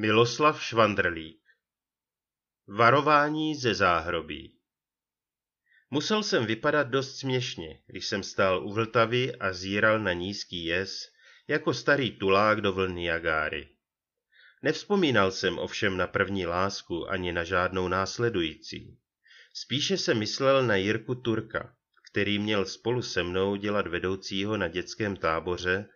Miloslav Švandrlík Varování ze záhrobí Musel jsem vypadat dost směšně, když jsem stál u Vltavy a zíral na nízký jez, jako starý tulák do vlny Jagáry. Nevzpomínal jsem ovšem na první lásku ani na žádnou následující. Spíše se myslel na Jirku Turka, který měl spolu se mnou dělat vedoucího na dětském táboře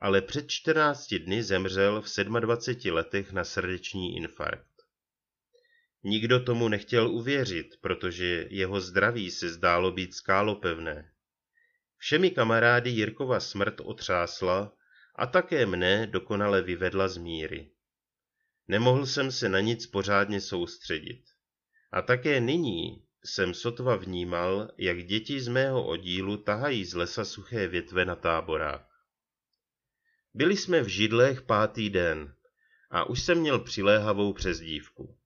ale před 14 dny zemřel v 27 letech na srdeční infarkt. Nikdo tomu nechtěl uvěřit, protože jeho zdraví se zdálo být skálopevné. Všemi kamarády Jirkova smrt otřásla a také mne dokonale vyvedla z míry. Nemohl jsem se na nic pořádně soustředit. A také nyní jsem sotva vnímal, jak děti z mého oddílu tahají z lesa suché větve na táborách. Byli jsme v židlech pátý den a už jsem měl přiléhavou přezdívku.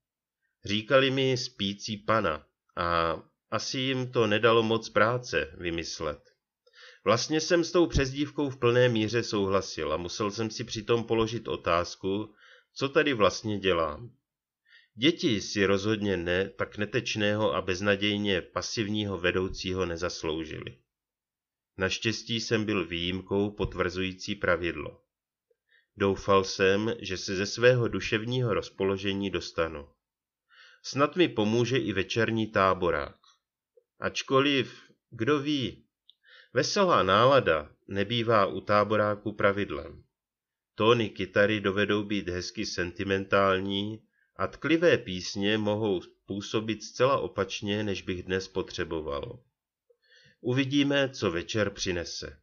Říkali mi spící pana a asi jim to nedalo moc práce vymyslet. Vlastně jsem s tou přezdívkou v plné míře souhlasil a musel jsem si přitom položit otázku, co tady vlastně dělám. Děti si rozhodně ne tak netečného a beznadějně pasivního vedoucího nezasloužili. Naštěstí jsem byl výjimkou potvrzující pravidlo. Doufal jsem, že se ze svého duševního rozpoložení dostanu. Snad mi pomůže i večerní táborák. Ačkoliv, kdo ví, veselá nálada nebývá u táboráku pravidlem. Tóny kytary dovedou být hezky sentimentální a tklivé písně mohou působit zcela opačně, než bych dnes potřeboval. Uvidíme, co večer přinese.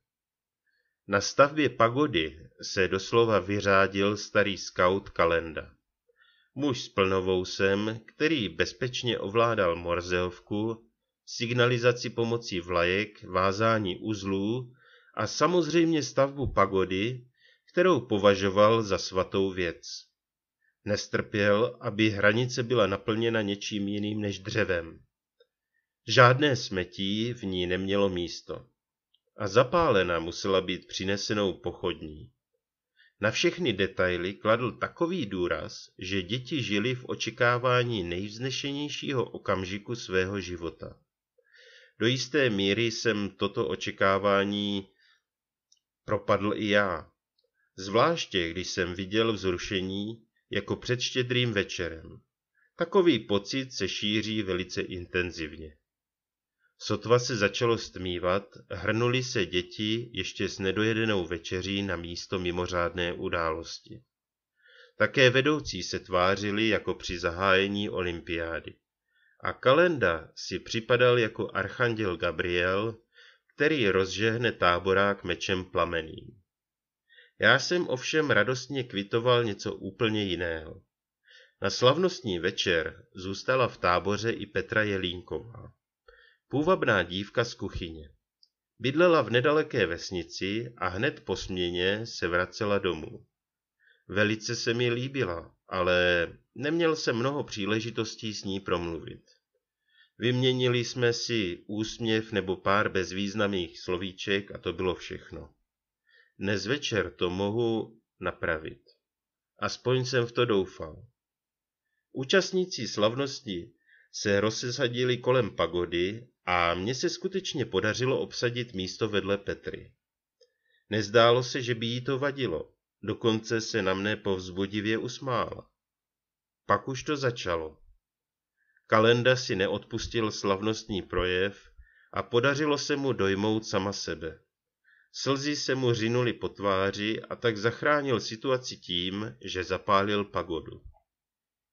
Na stavbě pagody se doslova vyřádil starý skaut Kalenda. Muž s plnovousem, který bezpečně ovládal Morzeovku, signalizaci pomocí vlajek, vázání uzlů a samozřejmě stavbu pagody, kterou považoval za svatou věc. Nestrpěl, aby hranice byla naplněna něčím jiným než dřevem. Žádné smetí v ní nemělo místo a zapálena musela být přinesenou pochodní. Na všechny detaily kladl takový důraz, že děti žili v očekávání nejvznešenějšího okamžiku svého života. Do jisté míry jsem toto očekávání propadl i já, zvláště když jsem viděl vzrušení jako před štědrým večerem. Takový pocit se šíří velice intenzivně. Sotva se začalo stmívat, hrnuli se děti ještě s nedojedenou večeří na místo mimořádné události. Také vedoucí se tvářili jako při zahájení olympiády. A Kalenda si připadal jako archanděl Gabriel, který rozžehne táborák mečem plameným. Já jsem ovšem radostně kvitoval něco úplně jiného. Na slavnostní večer zůstala v táboře i Petra Jelínková půvabná dívka z kuchyně. Bydlela v nedaleké vesnici a hned po směně se vracela domů. Velice se mi líbila, ale neměl jsem mnoho příležitostí s ní promluvit. Vyměnili jsme si úsměv nebo pár bezvýznamných slovíček a to bylo všechno. Dnes večer to mohu napravit. Aspoň jsem v to doufal. Účastníci slavnosti se rozsadili kolem pagody a mně se skutečně podařilo obsadit místo vedle Petry. Nezdálo se, že by jí to vadilo, dokonce se na mne povzbudivě usmála. Pak už to začalo. Kalenda si neodpustil slavnostní projev a podařilo se mu dojmout sama sebe. Slzy se mu řinuly po tváři a tak zachránil situaci tím, že zapálil pagodu.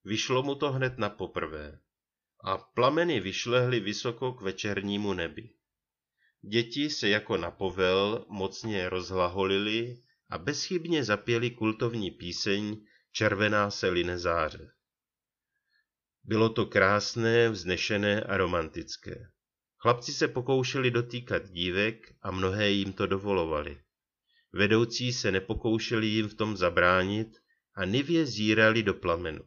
Vyšlo mu to hned na poprvé a plameny vyšlehly vysoko k večernímu nebi. Děti se jako na povel mocně rozhlaholili a bezchybně zapěli kultovní píseň Červená se line záře. Bylo to krásné, vznešené a romantické. Chlapci se pokoušeli dotýkat dívek a mnohé jim to dovolovali. Vedoucí se nepokoušeli jim v tom zabránit a nivě zírali do plamenu.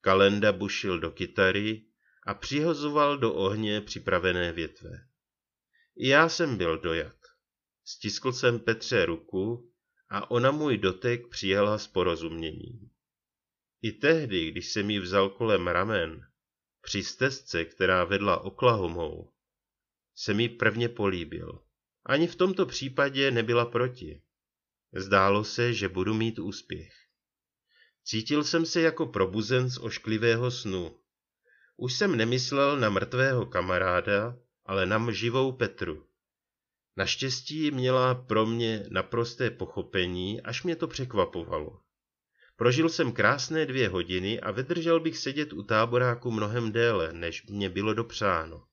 Kalenda bušil do kytary a přihozoval do ohně připravené větve. I já jsem byl dojat. Stiskl jsem Petře ruku a ona můj dotek přijela s porozuměním. I tehdy, když jsem ji vzal kolem ramen, při stezce, která vedla Oklahomou, se mi prvně políbil. Ani v tomto případě nebyla proti. Zdálo se, že budu mít úspěch. Cítil jsem se jako probuzen z ošklivého snu, už jsem nemyslel na mrtvého kamaráda, ale na živou Petru. Naštěstí měla pro mě naprosté pochopení, až mě to překvapovalo. Prožil jsem krásné dvě hodiny a vydržel bych sedět u táboráku mnohem déle, než mě bylo dopřáno.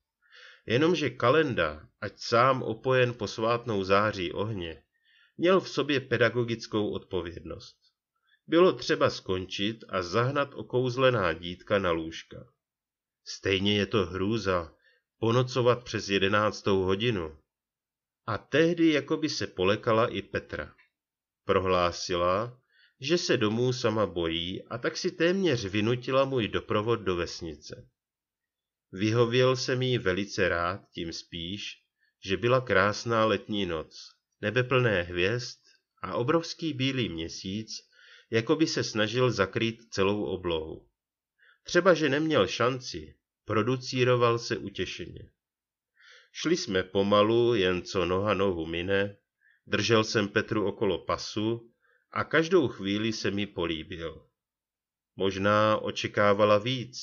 Jenomže kalenda, ať sám opojen posvátnou září ohně, měl v sobě pedagogickou odpovědnost. Bylo třeba skončit a zahnat okouzlená dítka na lůžka. Stejně je to hrůza ponocovat přes jedenáctou hodinu. A tehdy jakoby se polekala i Petra. Prohlásila, že se domů sama bojí a tak si téměř vynutila můj doprovod do vesnice. Vyhověl jsem jí velice rád, tím spíš, že byla krásná letní noc, nebe plné hvězd a obrovský bílý měsíc, jako by se snažil zakrýt celou oblohu. Třeba, že neměl šanci, producíroval se utěšeně. Šli jsme pomalu, jen co noha nohu mine, držel jsem Petru okolo pasu a každou chvíli se mi políbil. Možná očekávala víc,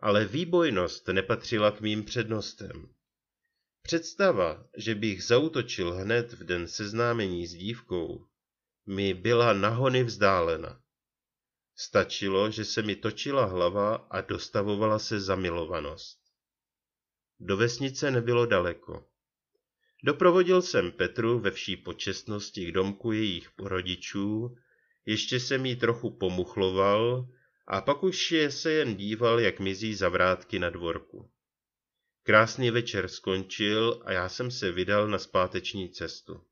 ale výbojnost nepatřila k mým přednostem. Představa, že bych zautočil hned v den seznámení s dívkou, mi byla nahony vzdálena. Stačilo, že se mi točila hlava a dostavovala se zamilovanost. Do vesnice nebylo daleko. Doprovodil jsem Petru ve vší počestnosti k domku jejich rodičů, ještě jsem jí trochu pomuchloval a pak už je se jen díval, jak mizí zavrátky na dvorku. Krásný večer skončil a já jsem se vydal na zpáteční cestu.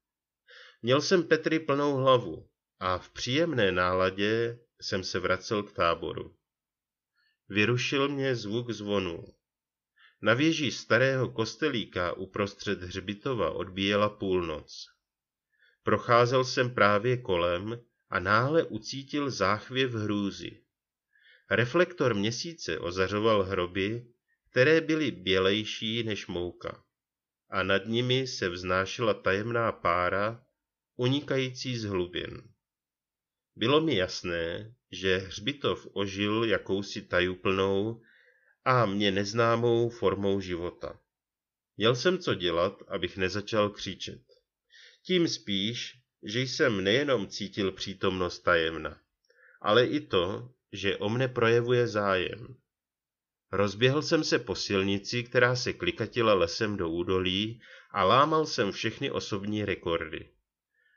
Měl jsem Petry plnou hlavu a v příjemné náladě jsem se vracel k táboru. Vyrušil mě zvuk zvonů. Na věži starého kostelíka uprostřed hřbitova odbíjela půlnoc. Procházel jsem právě kolem a náhle ucítil záchvěv hrůzy. Reflektor měsíce ozařoval hroby, které byly bělejší než mouka. A nad nimi se vznášela tajemná pára, unikající z hlubin. Bylo mi jasné, že Hřbitov ožil jakousi tajuplnou a mě neznámou formou života. Měl jsem co dělat, abych nezačal křičet. Tím spíš, že jsem nejenom cítil přítomnost tajemna, ale i to, že o mne projevuje zájem. Rozběhl jsem se po silnici, která se klikatila lesem do údolí a lámal jsem všechny osobní rekordy.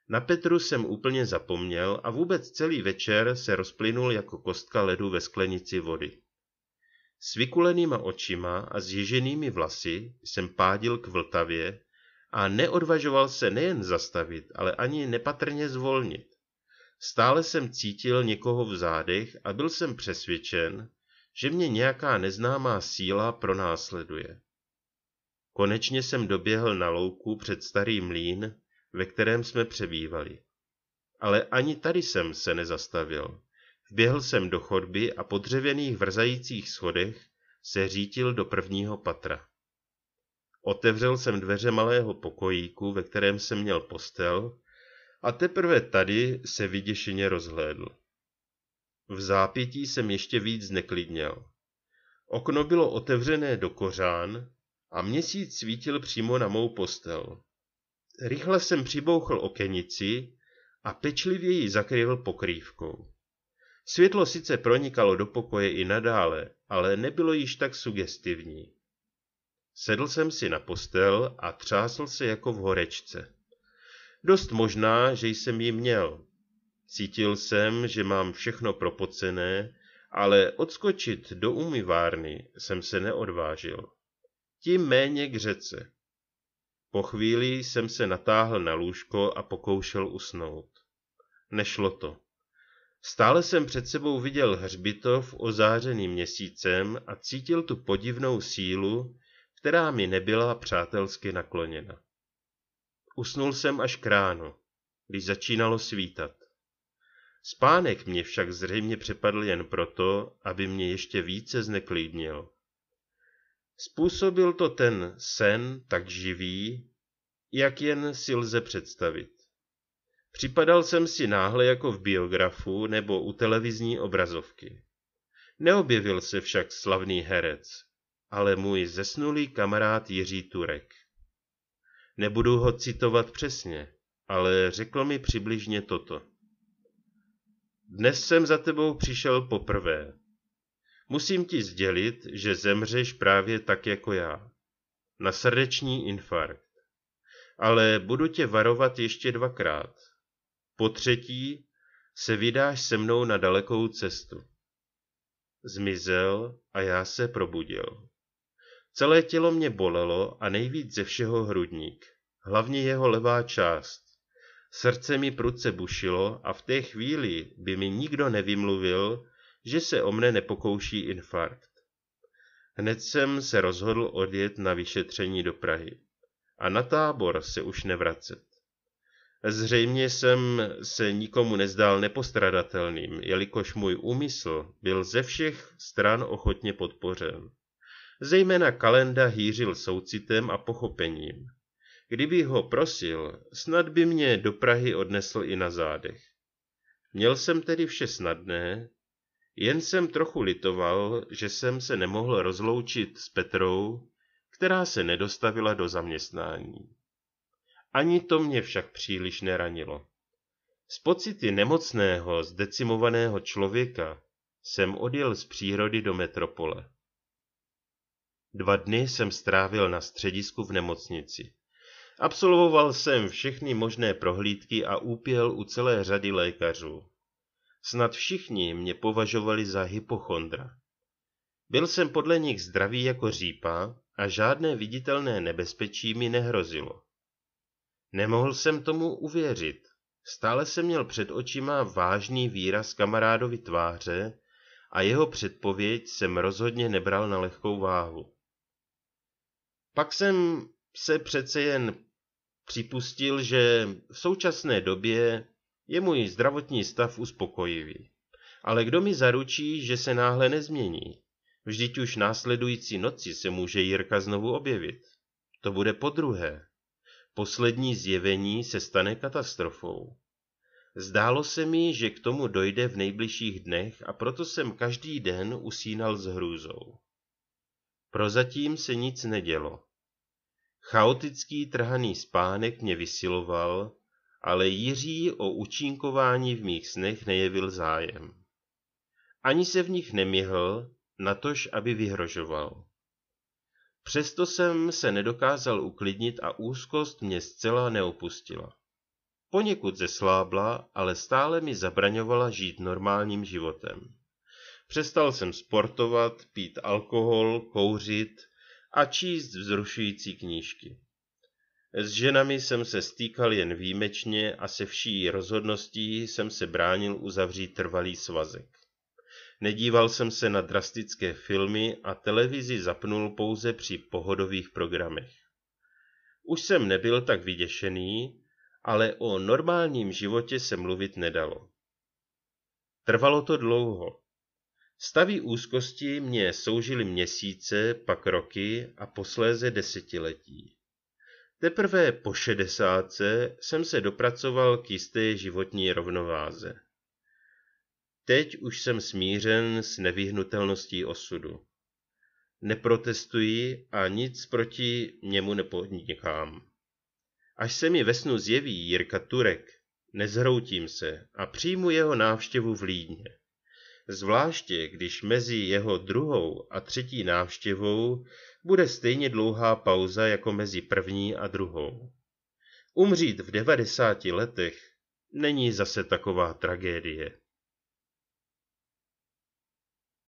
Na Petru jsem úplně zapomněl a vůbec celý večer se rozplynul jako kostka ledu ve sklenici vody. S vykulenýma očima a zježenými vlasy jsem pádil k Vltavě a neodvažoval se nejen zastavit, ale ani nepatrně zvolnit. Stále jsem cítil někoho v zádech a byl jsem přesvědčen, že mě nějaká neznámá síla pronásleduje. Konečně jsem doběhl na louku před starý mlín ve kterém jsme přebývali. Ale ani tady jsem se nezastavil. Vběhl jsem do chodby a po dřevěných vrzajících schodech se řítil do prvního patra. Otevřel jsem dveře malého pokojíku, ve kterém jsem měl postel, a teprve tady se vyděšeně rozhlédl. V zápětí jsem ještě víc zneklidněl. Okno bylo otevřené do kořán a měsíc svítil přímo na mou postel. Rychle jsem přibouchl okenici a pečlivě ji zakryl pokrývkou. Světlo sice pronikalo do pokoje i nadále, ale nebylo již tak sugestivní. Sedl jsem si na postel a třásl se jako v horečce. Dost možná, že jsem ji měl. Cítil jsem, že mám všechno propocené, ale odskočit do umyvárny jsem se neodvážil. Tím méně k řece. Po chvíli jsem se natáhl na lůžko a pokoušel usnout. Nešlo to. Stále jsem před sebou viděl hřbitov ozářený měsícem a cítil tu podivnou sílu, která mi nebyla přátelsky nakloněna. Usnul jsem až k ránu, když začínalo svítat. Spánek mě však zřejmě přepadl jen proto, aby mě ještě více zneklidnil. Způsobil to ten sen tak živý, jak jen si lze představit. Připadal jsem si náhle jako v biografu nebo u televizní obrazovky. Neobjevil se však slavný herec, ale můj zesnulý kamarád Jiří Turek. Nebudu ho citovat přesně, ale řekl mi přibližně toto. Dnes jsem za tebou přišel poprvé. Musím ti sdělit, že zemřeš právě tak jako já. Na srdeční infarkt. Ale budu tě varovat ještě dvakrát. Po třetí se vydáš se mnou na dalekou cestu. Zmizel a já se probudil. Celé tělo mě bolelo a nejvíc ze všeho hrudník, hlavně jeho levá část. Srdce mi prudce bušilo a v té chvíli by mi nikdo nevymluvil, že se o mne nepokouší infarkt. Hned jsem se rozhodl odjet na vyšetření do Prahy a na tábor se už nevracet. Zřejmě jsem se nikomu nezdál nepostradatelným, jelikož můj úmysl byl ze všech stran ochotně podpořen. Zejména Kalenda hýřil soucitem a pochopením. Kdyby ho prosil, snad by mě do Prahy odnesl i na zádech. Měl jsem tedy vše snadné, jen jsem trochu litoval, že jsem se nemohl rozloučit s Petrou, která se nedostavila do zaměstnání. Ani to mě však příliš neranilo. Z pocity nemocného, zdecimovaného člověka jsem odjel z přírody do metropole. Dva dny jsem strávil na středisku v nemocnici. Absolvoval jsem všechny možné prohlídky a úpěl u celé řady lékařů. Snad všichni mě považovali za hypochondra. Byl jsem podle nich zdravý jako řípa a žádné viditelné nebezpečí mi nehrozilo. Nemohl jsem tomu uvěřit. Stále jsem měl před očima vážný výraz kamarádovi tváře a jeho předpověď jsem rozhodně nebral na lehkou váhu. Pak jsem se přece jen připustil, že v současné době je můj zdravotní stav uspokojivý. Ale kdo mi zaručí, že se náhle nezmění? Vždyť už následující noci se může Jirka znovu objevit. To bude podruhé. Poslední zjevení se stane katastrofou. Zdálo se mi, že k tomu dojde v nejbližších dnech a proto jsem každý den usínal s hrůzou. Prozatím se nic nedělo. Chaotický trhaný spánek mě vysiloval, ale Jiří o učinkování v mých snech nejevil zájem. Ani se v nich nemihl, natož aby vyhrožoval. Přesto jsem se nedokázal uklidnit a úzkost mě zcela neopustila. Poněkud zeslábla, ale stále mi zabraňovala žít normálním životem. Přestal jsem sportovat, pít alkohol, kouřit a číst vzrušující knížky. S ženami jsem se stýkal jen výjimečně a se vší rozhodností jsem se bránil uzavřít trvalý svazek. Nedíval jsem se na drastické filmy a televizi zapnul pouze při pohodových programech. Už jsem nebyl tak vyděšený, ale o normálním životě se mluvit nedalo. Trvalo to dlouho. Stavy úzkosti mě soužily měsíce, pak roky a posléze desetiletí. Teprve po šedesátce jsem se dopracoval k jisté životní rovnováze. Teď už jsem smířen s nevyhnutelností osudu. Neprotestuji a nic proti němu nepodnikám. Až se mi ve snu zjeví Jirka Turek, nezhroutím se a přijmu jeho návštěvu v Lídně. Zvláště, když mezi jeho druhou a třetí návštěvou bude stejně dlouhá pauza jako mezi první a druhou. Umřít v 90 letech není zase taková tragédie.